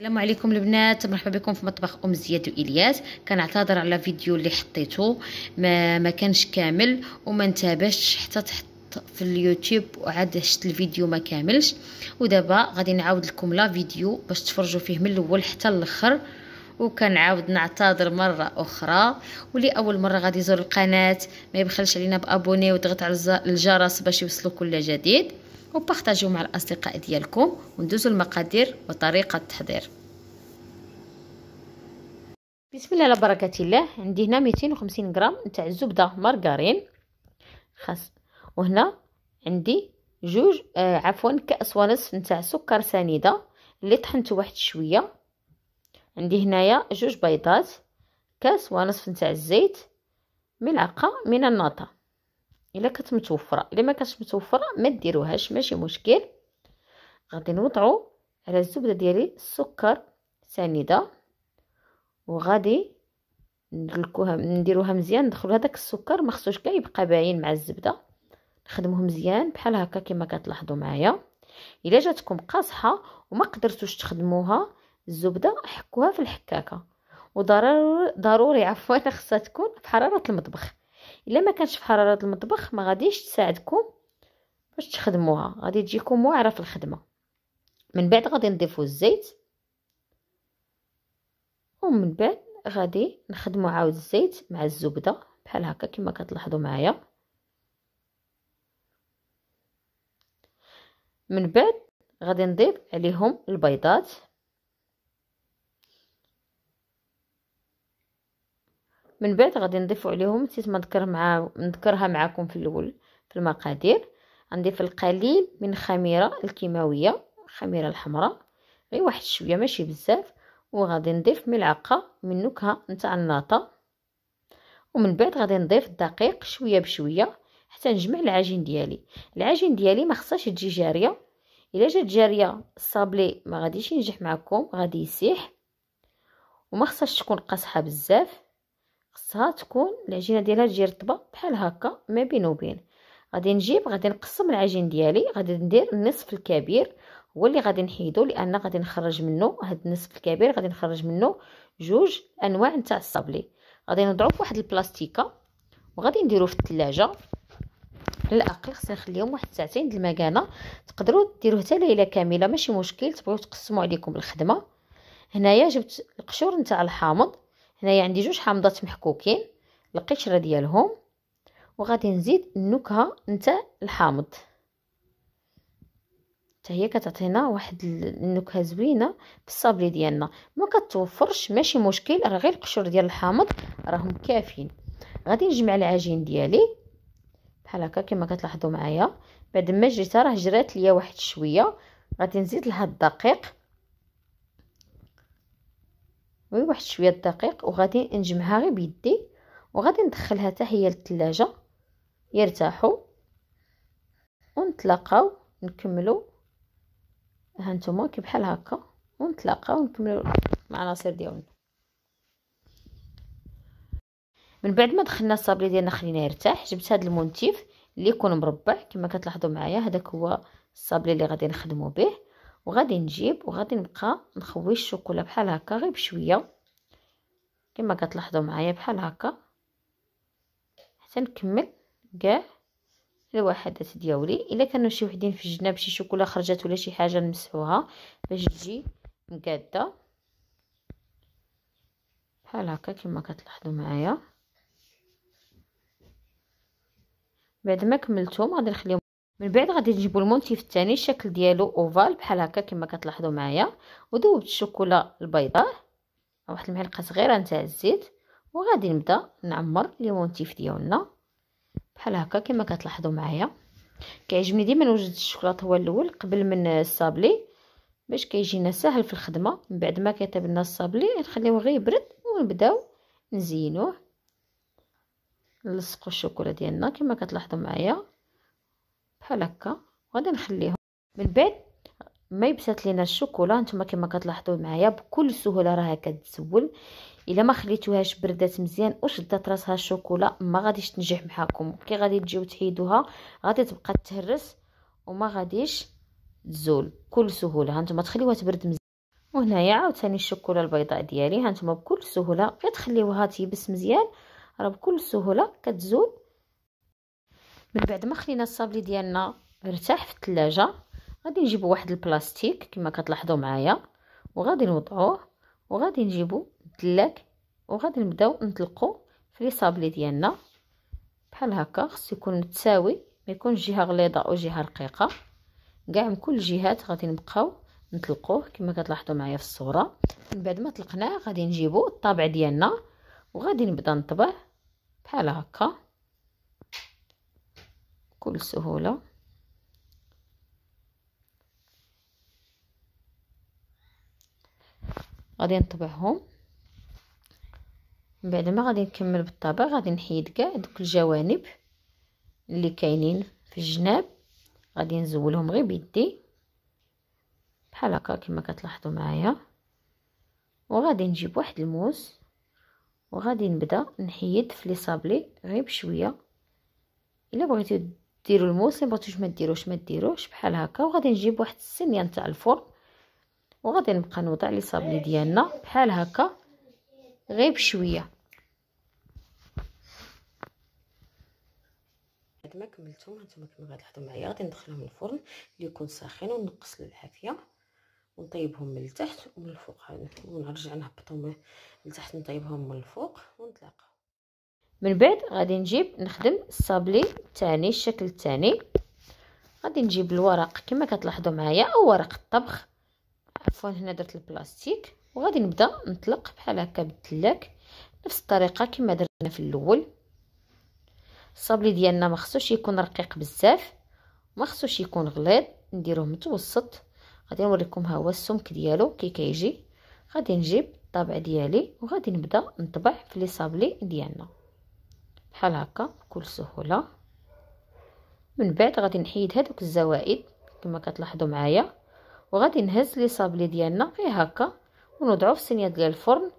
السلام عليكم البنات مرحبا بكم في مطبخ ام زياد والياس كنعتذر على فيديو اللي حطيته ما ما كانش كامل وما نتابعش حتى تحط في اليوتيوب وعاد شفت الفيديو ما كاملش ودابا غادي نعاود لكم لا فيديو باش تفرجوا فيه من الاول حتى الاخر وكنعاود نعتذر مره اخرى واللي اول مره غادي يزور القناه ما يبخلش علينا بابوني وضغط على الجرس باش يوصلو كل جديد وبارطاجيو مع الأصدقاء ديالكم وندوزو المقادير وطريقة التحضير بسم الله على بركة الله عندي هنا 250 غرام نتاع الزبدة مارغرين خاص وهنا عندي جوج آه عفوا كأس ونصف نتاع سكر سنيدة اللي طحنته واحد شوية عندي هنايا جوج بيضات كاس ونصف نتاع الزيت ملعقة من النطا الا كانت متوفره الا ما كانتش متوفره ما ديروهاش ماشي مشكل غادي نوضعو على الزبده ديالي السكر سنيده وغادي ندلكوها نديروها مزيان ندخلو هذاك السكر ما خصوش كاع يبقى باين مع الزبده نخدموه مزيان بحال هكا كما كتلاحظوا معايا الا جاتكم قاصحه وما قدرتوش تخدموها الزبده حكوها في الحكاكه وضروري ضروري عفوا خصها تكون في حراره المطبخ الا ما كانش في حراره المطبخ ما غاديش تساعدكم باش تخدموها غادي تجيكم واعره في الخدمه من بعد غادي نضيفوا الزيت ومن بعد غادي نخدموا عاود الزيت مع الزبده بحال هكا كما كتلاحظوا معايا من بعد غادي نضيف عليهم البيضات من بعد غادي نضيفوا عليهم نسيت ما نذكر مع نذكرها معكم في الاول في المقادير غنضيف القليل من الخميره الكيماويه الخميره الحمراء غير واحد شويه ماشي بزاف وغادي نضيف ملعقه من نكهه نتاع الناطه ومن بعد غادي نضيف الدقيق شويه بشويه حتى نجمع العجين ديالي العجين ديالي ما خصهاش تجي جاريه الا جات جاريه الصابلي ما غاديش ينجح معكم غادي يسيح وما خصهاش تكون قاصحه بزاف خصها تكون العجينه ديالها تجي رطبه بحال هكا ما بين وبين غادي نجيب غادي نقسم العجين ديالي غادي ندير النصف الكبير هو اللي غادي نحيدو لان غادي نخرج منه هاد النصف الكبير غادي نخرج منه جوج انواع نتاع الصابلي غادي نضعو فواحد البلاستيكه وغادي نديرو في الثلاجه على الاقل خصني نخليهم واحد ساعتين د المكانه تقدروا ديروه حتى ليله كامله ماشي مشكل تبغيو تقسموا عليكم الخدمه هنايا جبت القشور نتاع الحامض هنايا عندي جوج حامضات محكوكين القشره ديالهم وغادي نزيد النكهه نتاع الحامض حتى هي كتعطينا واحد النكهه زوينه في الصابلي ديالنا ما كتوفرش ماشي مشكل راه غير القشور ديال الحامض راهم كافيين غادي نجمع العجين ديالي بحال هكا كما كتلاحظوا معايا بعد ما جريتها راه جرات ليا واحد شويه غادي نزيد لها الدقيق غير واحد شويه دقيق وغادي نجمعها غير بيدي وغادي ندخلها حتى هي للثلاجه يرتاحوا ونتلاقاو نكملوا ها نتوما كي بحال هكا ونتلاقاو نكملوا العناصر ديالنا من بعد ما دخلنا الصابلي ديالنا خليناه يرتاح جبت هذا المنتيف اللي يكون مربع كما كتلاحظوا معايا هذاك هو الصابلي اللي غادي نخدموا به وغادي نجيب وغادي نبقى نخوي الشوكولا بحال هكا غير بشويه كما كتلاحظوا معايا بحال هكا حتى نكمل كاع الوحدات دياولي الا كانوا شي وحدين في الجناب شي شوكولا خرجت ولا شي حاجه نمسحوها باش تجي مقاده بحال هكا كما كتلاحظوا معايا بعد ما كملتهم غادي نخليهم من بعد غادي نجيبو المونتيف الثاني الشكل ديالو اوفال بحال هكا كما كتلاحظوا معايا وذوبت الشوكولا البيضاء واحد المعلقه صغيره نتاع الزيت وغادي نبدا نعمر لي مونتيف ديالنا بحال هكا كما كتلاحظوا معايا كيعجبني ديما نوجد الشوكولاط هو الاول قبل من الصابلي باش كيجينا ساهل في الخدمه من بعد ما كيطيب لنا الصابلي نخليوه غير يبرد ونبداو نزينوه نلصقوا الشوكولا ديالنا كما كتلاحظوا معايا بحال هكا غادي نخليهم من بعد ما يبسط لينا الشوكولا نتوما كما كتلاحظوا معايا بكل سهوله راها كتزول الا ما خليتوهاش بردات مزيان وشدات راسها الشوكولا ما غاديش تنجح معاكم كي غادي تجيو تحيدوها غادي تبقى تهرس وما غاديش تزول بكل سهوله هانتوما تخليوها تبرد مزيان وهنايا عاوتاني الشوكولا البيضاء ديالي هانتوما بكل سهوله كتخليوها تيبس مزيان راه بكل سهوله كتزول من بعد ما خلينا الصابلي ديالنا ارتاح في التلاجة غادي نجيبو واحد البلاستيك كما كتلاحظوا معايا وغادي نوضعوه وغادي نجيبو الدلاك وغادي نبداو نطلقو في لي صابلي ديالنا بحال هكا خصو يكون متساوي ما يكون جهه غليظه او جهه رقيقه كاع من كل الجهات غادي نبقاو نطلقوه كما كتلاحظوا معايا في الصوره من بعد ما طلقناه غادي نجيبو الطابع ديالنا وغادي نبدا نطبع بحال هكا بكل سهولة غادي نطبعهم بعد ما غادي نكمل بالطبع غادي نحيد كاع دوك الجوانب اللي كاينين في الجناب غادي نزولهم غير بيدي بحال هكا كما كتلاحظوا معايا وغادي نجيب واحد الموس وغادي نبدا نحيد في لي صابلي غير بشويه الا بغيتو ديروا الموس اللي بغيتوش ما ديروش ما ديروش بحال هكا وغادي نجيب واحد السنيه نتاع الفرن وغادي نبقى نوضع لي صابلي ديالنا بحال هكا غير بشويه بعد ما كملتهم هانتوما كما غتلاحظوا معايا غادي ندخلهم الفرن اللي يكون ساخن ونقص له العافيه ونطيبهم من التحت ومن الفوق ونرجع نهبطهم لتحت نطيبهم من الفوق ونطلقهم من بعد غادي نجيب نخدم الصابلي الثاني الشكل الثاني غادي نجيب الورق كما كتلاحظوا معايا او ورق الطبخ عفوا هنا درت البلاستيك وغادي نبدا نطلق بحال هكا بالدلاك نفس الطريقه كما درنا في الاول الصابلي ديالنا ما خصوش يكون رقيق بزاف ما خصوش يكون غليظ نديروه متوسط غادي نوريكم ها هو السمك ديالو كي كيجي غادي نجيب الطابع ديالي وغادي نبدا نطبع في لي صابلي ديالنا بحال هكا بكل سهوله من بعد غادي نحيد هذوك الزوائد كما كتلاحظوا معايا وغادي نهز لي صابلي ديالنا غير هكا ونوضعو في الصينيه ديال الفرن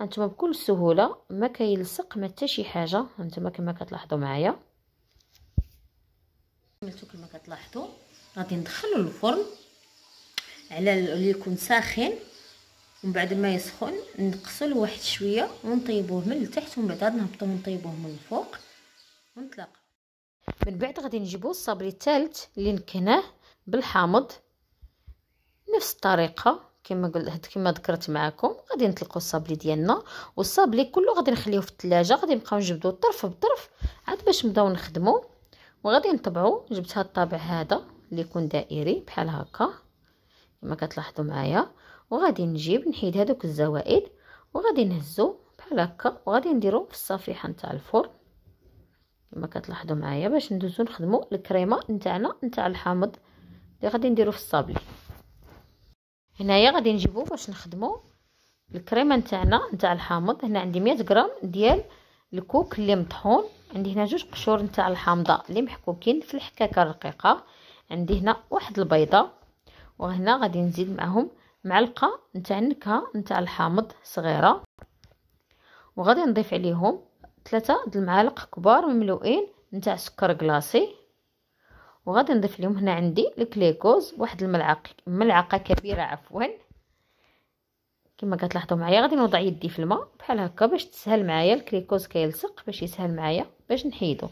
هانتوما بكل سهوله ما كيلصق ما حتى شي حاجه هانتوما كما كتلاحظوا معايا كملتو كما كتلاحظوا غادي ندخلو الفرن على اللي يكون ساخن ومن بعد ما يسخن نقصوا واحد شويه ونطيبوه من التحت ومن بعد نهبطوه ونطيبوه من الفوق ونطلق من بعد غادي نجيبو الصابلي الثالث اللي نكناه بالحامض نفس الطريقه كما قلت كما ذكرت معكم غادي نطلقوا الصابلي ديالنا والصابلي كله غادي نخليوه في الثلاجه غادي نبقاو نجبدو طرف بطرف عاد باش نبداو نخدمو وغادي نطبعو جبت هاد الطابع هذا اللي يكون دائري بحال هكا كما كتلاحظوا معايا وغادي نجيب نحيد هذوك الزوائد وغادي نهزو بحال هكا وغادي نديرو في الصفيحه نتاع الفرن كما كتلاحظوا معايا باش ندوزو نخدمو الكريمه نتاعنا نتاع الحامض اللي غادي نديرو في الصابلي هنايا غادي نجيبو باش نخدمو الكريمه نتاعنا نتاع الحامض هنا عندي 100 غرام ديال الكوك اللي مطحون عندي هنا جوج قشور نتاع الحامضه اللي محكوكين في الحكاكه الرقيقه عندي هنا واحد البيضه وهنا غادي نزيد معاهم معلقه نتاع النكهه نتاع الحامض صغيره وغادي نضيف عليهم ثلاثة د المعالق كبار مملوئين نتاع سكر كلاصي وغادي نضيف لهم هنا عندي الكليكوز واحد الملعقه ملعقه كبيره عفوا كما كتلاحظوا معايا غادي نوضع يدي في الماء بحال هكا باش تسهل معايا الكليكوز كيلصق باش يسهل معايا باش نحيدو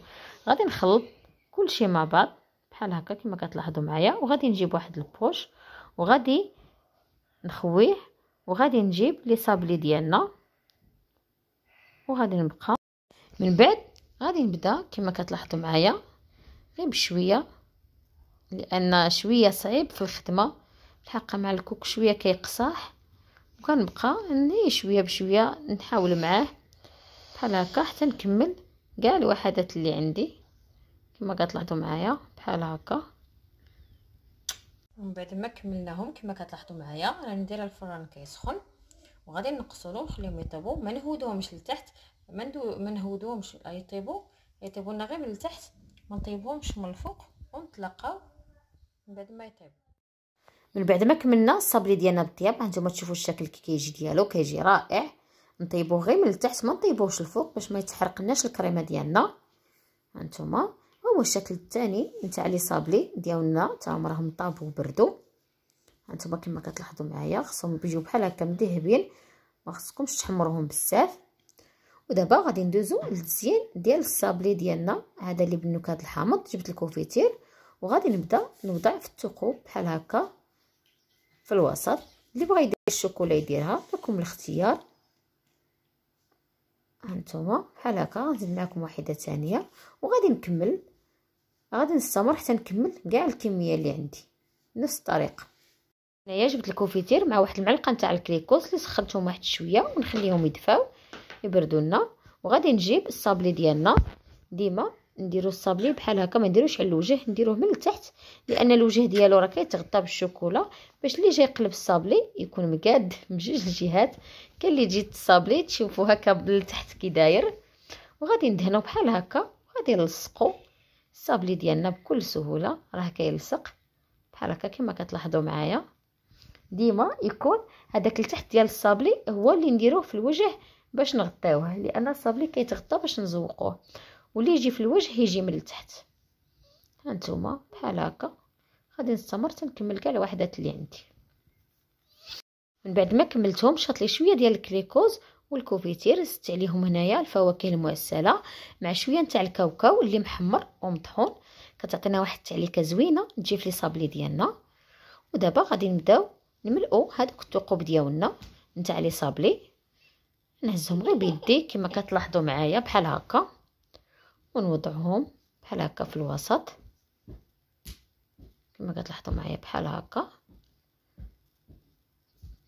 غادي نخلط كلشي مع بعض بحال هكا كما كتلاحظوا معايا وغادي نجيب واحد البوش وغادي نخويه وغادي نجيب لي صابلي ديالنا وغادي نبقى من بعد غادي نبدا كما كتلاحظوا معايا غير بشويه لان شويه صعيب في الخدمه الحق مع الكوك شويه كيقصاح وكنبقى ني شويه بشويه نحاول معاه بحال هكا حتى نكمل كاع الوحدات اللي عندي كما كتلاحظوا معايا بحال هكا ومن بعد ما كملناهم كما كتلاحظوا معايا راني دايره الفران كيسخن وغادي نقصرو نخليهم يطيبو ما نهودوهمش لتحت ما مندو... نهودوهمش يطيبو يطيبو لنا غير من التحت ما نطيبوهمش من الفوق ونتلاقاو من بعد ما يطيبو من بعد ما كملنا الصابلي ديالنا بالطياب هانتوما تشوفوا الشكل كي كيجي ديالو كيجي رائع نطيبوه غير من التحت ما نطيبوهش الفوق باش ما يتحرقناش الكريمه ديالنا هانتوما هو الشكل الثاني نتاع لي صابلي ديالنا تا هما راهم طابو وبردوا هانتوما كما كتلاحظوا معايا خصهم بيجيو بحال هكا مذهبين ما خصكمش تحمروهم بزاف ودابا غادي ندوزو للتزيين ديال الصابلي ديالنا هذا اللي بالنكهه الحامض جبت الكوفيتير وغادي نبدا نوضع في الثقوب بحال هكا في الوسط اللي بغى يدير الشوكولا يديرها لكم الاختيار هانتوما بحال هكا غنزيد معكم واحده ثانيه وغادي نكمل غادي نستمر حتى نكمل كاع الكميه اللي عندي نفس الطريقه هنايا جبت الكوفيتير مع واحد المعلقه نتاع الكريكوس اللي سخنتهم واحد شويه ونخليهم يدفاو يبردوا لنا وغادي نجيب الصابلي ديالنا ديما نديرو الصابلي بحال هكا ما نديروش على الوجه نديروه من التحت لان الوجه ديالو راه كيتغطى بالشوكولا باش اللي جاي يقلب الصابلي يكون مقاد من جوج الجهات كاين اللي تجي الصابلي تشوفو هكا التحت كي داير وغادي ندهنو بحال هكا وغادي نلصقو الصابلي ديالنا بكل سهوله راه كيلصق بحال هكا كما كتلاحظوا معايا ديما يكون هذاك التحت ديال الصابلي هو اللي نديروه في الوجه باش نغطيوه لان الصابلي كيتغطى باش نزوقوه واللي يجي في الوجه يجي من التحت هانتوما بحال هكا غادي نستمر تنكمل كاع الوحدات اللي عندي من بعد ما كملتهم شاط لي شويه ديال الكليكوز والكوفيتير زدت عليهم هنايا الفواكه المعسله مع شويه نتاع الكاوكاو اللي محمر ومطحون كتعطينا واحد التعليكه زوينه تجي في لي صابلي ديالنا ودابا غادي نبداو نملؤوا هذوك الثقوب ديالنا نتاع لي صابلي نهزهم غير بيدي كما كتلاحظوا معايا بحال هكا ونوضعهم بحال هكا في الوسط كما كتلاحظوا معايا بحال هكا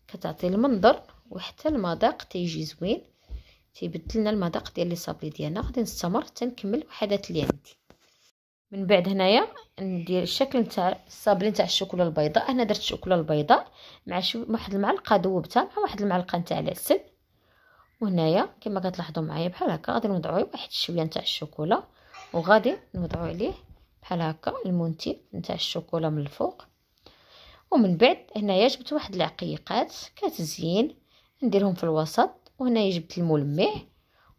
كتعطي المنظر وحتى المذاق تيجي زوين تيبدلنا المذاق ديال لي صابلي ديالنا غادي نستمر حتى نكمل الوحدات اللي عندي من بعد هنايا ندير الشكل نتاع الصابلي نتاع الشوكولا البيضاء هنا درت الشوكولا البيضاء مع واحد المعلقه ذوبتها مع واحد المعلقه نتاع العسل وهنايا كما كتلاحظوا معايا بحال هكا غادي نوضعوا واحد الشويه نتاع الشوكولا وغادي نوضعوا عليه بحال هكا المونتي نتاع الشوكولا من الفوق ومن بعد هنايا جبت واحد العقيقات كتزين نديرهم في الوسط وهنا جبت الملمع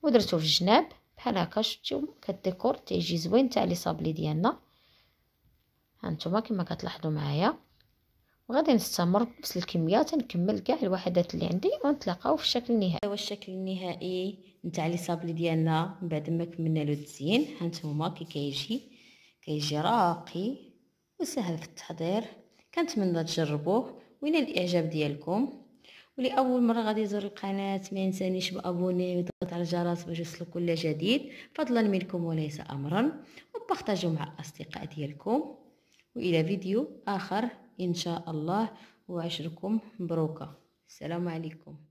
ودرتو في الجناب بحال هكا شفتيو كديكور تيجي زوين تاع لي صابلي ديالنا هانتوما كما كتلاحظوا معايا وغادي نستمر بنفس الكميه تنكمل كاع الوحدات اللي عندي ونتلاقاو في الشكل النهائي هو الشكل النهائي نتاع لي صابلي ديالنا من بعد ما كملنا له التزيين هانتوما كي كيجي كيجي راقي وسهل في التحضير كنتمنى تجربوه وين الاعجاب ديالكم ولاول مره غادي يزور القناه ما ينسانيش بابوني ويضغط على الجرس باش يوصلو كل جديد فضلا منكم وليس امرا وبارطاجوا مع الاصدقاء ديالكم والى فيديو اخر ان شاء الله وعشركم مبروكه السلام عليكم